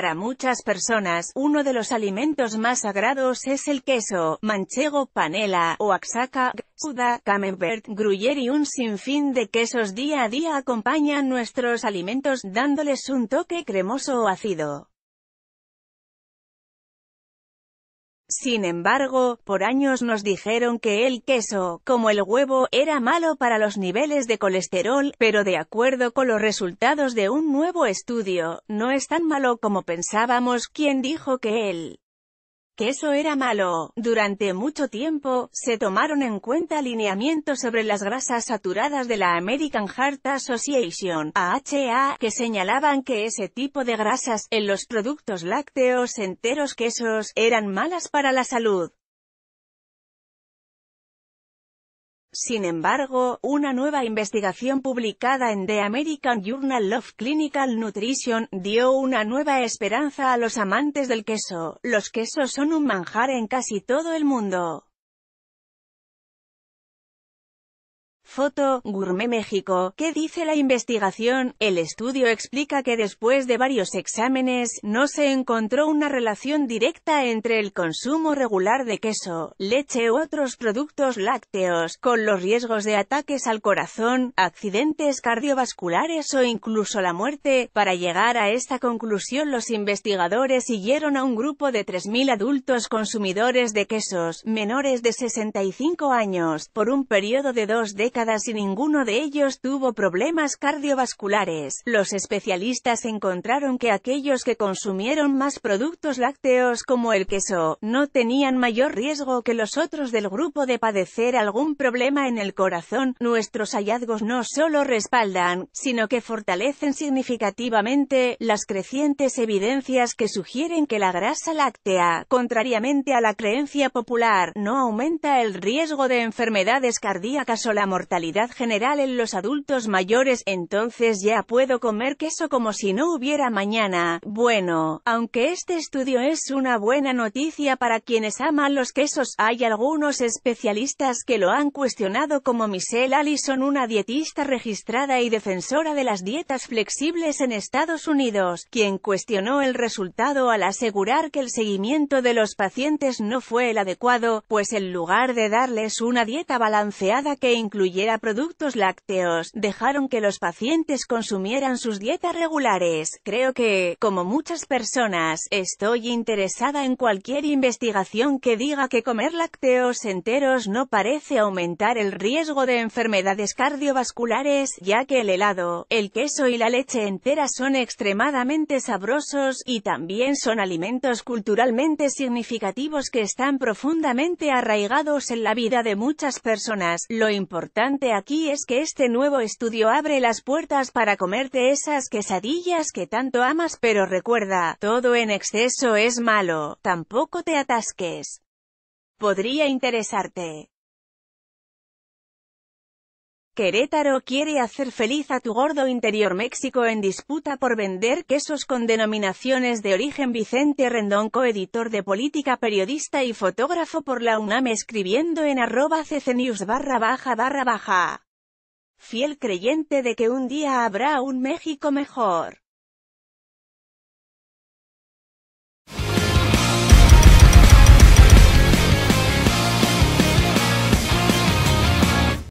Para muchas personas, uno de los alimentos más sagrados es el queso, manchego, panela, oaxaca, suda, camembert, gruyere y un sinfín de quesos día a día acompañan nuestros alimentos dándoles un toque cremoso o ácido. Sin embargo, por años nos dijeron que el queso, como el huevo, era malo para los niveles de colesterol, pero de acuerdo con los resultados de un nuevo estudio, no es tan malo como pensábamos. quien dijo que él que eso era malo. Durante mucho tiempo, se tomaron en cuenta alineamientos sobre las grasas saturadas de la American Heart Association, AHA, que señalaban que ese tipo de grasas, en los productos lácteos enteros quesos, eran malas para la salud. Sin embargo, una nueva investigación publicada en The American Journal of Clinical Nutrition, dio una nueva esperanza a los amantes del queso. Los quesos son un manjar en casi todo el mundo. Foto, Gourmet México, ¿qué dice la investigación? El estudio explica que después de varios exámenes, no se encontró una relación directa entre el consumo regular de queso, leche u otros productos lácteos, con los riesgos de ataques al corazón, accidentes cardiovasculares o incluso la muerte. Para llegar a esta conclusión los investigadores siguieron a un grupo de 3.000 adultos consumidores de quesos, menores de 65 años, por un periodo de dos décadas si y ninguno de ellos tuvo problemas cardiovasculares. Los especialistas encontraron que aquellos que consumieron más productos lácteos como el queso, no tenían mayor riesgo que los otros del grupo de padecer algún problema en el corazón. Nuestros hallazgos no solo respaldan, sino que fortalecen significativamente las crecientes evidencias que sugieren que la grasa láctea, contrariamente a la creencia popular, no aumenta el riesgo de enfermedades cardíacas o la mortalidad general en los adultos mayores, entonces ya puedo comer queso como si no hubiera mañana. Bueno, aunque este estudio es una buena noticia para quienes aman los quesos, hay algunos especialistas que lo han cuestionado como Michelle Allison, una dietista registrada y defensora de las dietas flexibles en Estados Unidos, quien cuestionó el resultado al asegurar que el seguimiento de los pacientes no fue el adecuado, pues en lugar de darles una dieta balanceada que incluye productos lácteos, dejaron que los pacientes consumieran sus dietas regulares. Creo que, como muchas personas, estoy interesada en cualquier investigación que diga que comer lácteos enteros no parece aumentar el riesgo de enfermedades cardiovasculares, ya que el helado, el queso y la leche entera son extremadamente sabrosos, y también son alimentos culturalmente significativos que están profundamente arraigados en la vida de muchas personas. Lo importante aquí es que este nuevo estudio abre las puertas para comerte esas quesadillas que tanto amas pero recuerda, todo en exceso es malo, tampoco te atasques. Podría interesarte. Querétaro quiere hacer feliz a tu gordo interior México en disputa por vender quesos con denominaciones de origen Vicente Rendón coeditor de política periodista y fotógrafo por la UNAM escribiendo en arroba ccnews barra baja barra baja. Fiel creyente de que un día habrá un México mejor.